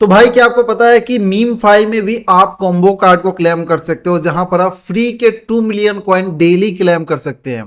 तो भाई क्या आपको पता है कि मीम फाइव में भी आप कॉम्बो कार्ड को क्लेम कर सकते हो जहां पर आप फ्री के two million coin daily claim कर सकते हैं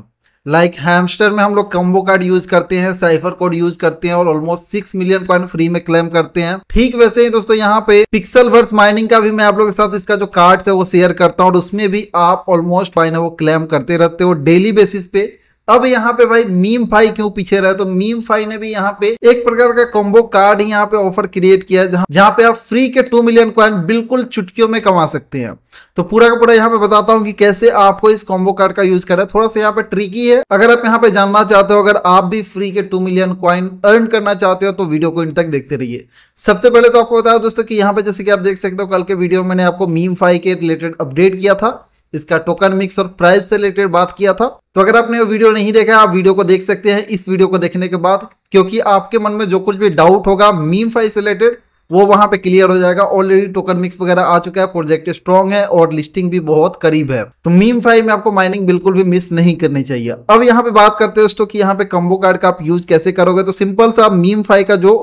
लाइक like हैमस्टर में हम लोग कॉम्बो कार्ड यूज करते हैं साइफर कोड यूज करते हैं और almost six million coin free में क्लेम करते हैं ठीक वैसे ही दोस्तों यहाँ पे पिक्सल वर्स माइनिंग का भी मैं आप लोगों के साथ इसका जो कार्ड है वो शेयर करता हूँ और उसमें भी आप ऑलमोस्ट फाइन है वो क्लेम करते रहते हो डेली बेसिस पे अब यहाँ पे भाई मीम फाई क्यों पीछे रहा तो मीम फाई ने भी यहाँ पे एक प्रकार का कॉम्बो कार्ड यहाँ पे ऑफर क्रिएट किया है जहाँ पे आप फ्री के टू मिलियन क्वाइन बिल्कुल चुटकियों में कमा सकते हैं तो पूरा का पूरा यहाँ पे बताता हूँ कि कैसे आपको इस कॉम्बो कार्ड का यूज करना है थोड़ा सा यहाँ पे ट्रिकी है अगर आप यहाँ पे जानना चाहते हो अगर आप भी फ्री के टू मिलियन क्वाइन अर्न करना चाहते हो तो वीडियो को इन तक देखते रहिए सबसे पहले तो आपको बताया दोस्तों की यहाँ पे जैसे कि आप देख सकते हो कल के वीडियो मैंने आपको मीम फाई के रिलेटेड अपडेट किया था इसका टोकन मिक्स और प्राइस से रिलेटेड बात किया था तो अगर आपने वो वीडियो नहीं देखा आप वीडियो को देख सकते हैं इस वीडियो को देखने के बाद क्योंकि आपके मन में जो कुछ भी डाउट होगा मीम फाइव से रिलेटेड वो वहां पे क्लियर हो जाएगा ऑलरेडी टोकन मिक्स वगैरह आ चुका है प्रोजेक्ट स्ट्रॉन्ग है और लिस्टिंग भी बहुत करीब है तो मीम फाइव में आपको माइनिंग बिल्कुल भी मिस नहीं करनी चाहिए अब यहाँ पे बात करते हो दोस्तों कि यहाँ पे कम्बो कार्ड का आप यूज कैसे करोगे तो सिंपल सा आप मीम फाइव का जो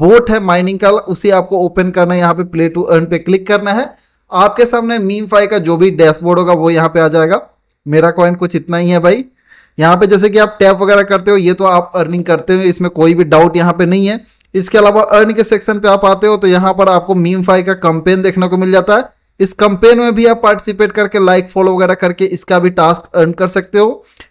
बोट है माइनिंग का उसे आपको ओपन करना है यहाँ पे प्ले टू अर्न पे क्लिक करना है आपके सामने मीम फाई का जो भी डैशबोर्ड होगा वो यहाँ पे आ जाएगा मेरा कॉइन कुछ इतना ही है भाई यहाँ पे जैसे कि आप टैप वगैरह करते हो ये तो आप अर्निंग करते हो इसमें कोई भी डाउट यहाँ पे नहीं है इसके अलावा अर्न के सेक्शन पे आप आते हो तो यहाँ पर आपको मीम फाई का कंपेन देखने को मिल जाता है इस कंपेन में भी आप पार्टिसिपेट करके लाइक फॉलो वगैरह करके इसका भी टास्क अर्न कर सकते हो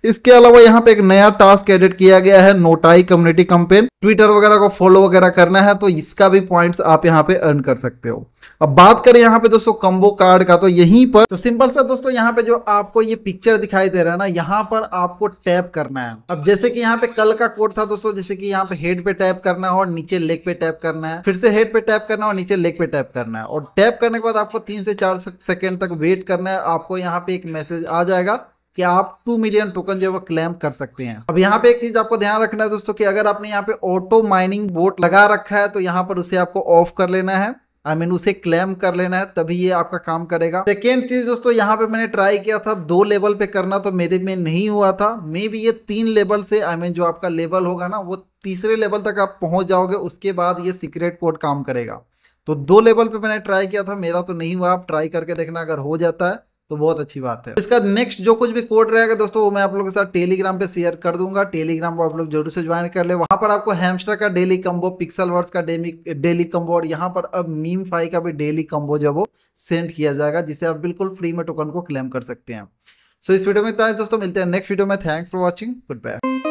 इसके अलावा यहाँ पे एक नया टास्क एडिट किया गया है नोटाई कम्युनिटी कंपेन ट्विटर वगैरह को फॉलो वगैरह करना है तो इसका भी पॉइंट आप यहाँ पे अर्न कर सकते हो अब बात करें यहाँ पे दोस्तों कम्बो कार्ड का तो यहीं पर तो सिंपल सा दोस्तों यहाँ पे जो आपको ये पिक्चर दिखाई दे रहा है ना यहाँ पर आपको टैप करना है अब जैसे कि यहाँ पे कल का कोड था दोस्तों जैसे कि यहाँ पे हेड पे टैप करना है और नीचे लेग पे टैप करना है फिर से हेड पे टैप करना है और नीचे लेग पे टैप करना है और टैप करने के बाद आपको तीन से चार सेकेंड तक वेट करना है आपको यहाँ पे एक मैसेज आ जाएगा कि आप टू मिलियन टोकन जो है वो क्लेम कर सकते हैं अब यहाँ पे एक चीज आपको ध्यान रखना है दोस्तों कि अगर आपने यहाँ पे ऑटो माइनिंग बोट लगा रखा है तो यहाँ पर उसे आपको ऑफ कर लेना है आई I मीन mean, उसे क्लेम कर लेना है तभी ये आपका काम करेगा सेकेंड चीज दोस्तों यहाँ पे मैंने ट्राई किया था दो लेवल पे करना तो मेरे में नहीं हुआ था मे भी ये तीन लेवल से आई I मीन mean, जो आपका लेवल होगा ना वो तीसरे लेवल तक आप पहुंच जाओगे उसके बाद ये सीक्रेट कोड काम करेगा तो दो लेवल पे मैंने ट्राई किया था मेरा तो नहीं हुआ आप ट्राई करके देखना अगर हो जाता है तो बहुत अच्छी बात है इसका नेक्स्ट जो कुछ भी कोड रहेगा दोस्तों वो मैं आप लोगों के साथ टेलीग्राम पे शेयर कर दूंगा टेलीग्राम पर आप लोग जरूर से ज्वाइन कर ले वहां पर आपको हैमस्टर का डेली कम्बो पिक्सल वर्ड्स का डेली कम्बो और यहाँ पर अब मीम फाई का भी डेली कम्बो जो वो सेंड किया जाएगा जिसे आप बिल्कुल फ्री में टोकन को क्लेम कर सकते हैं सो so, इस वीडियो में इतना दोस्तों मिलते हैं नेक्स्ट वीडियो में thanks for watching good bye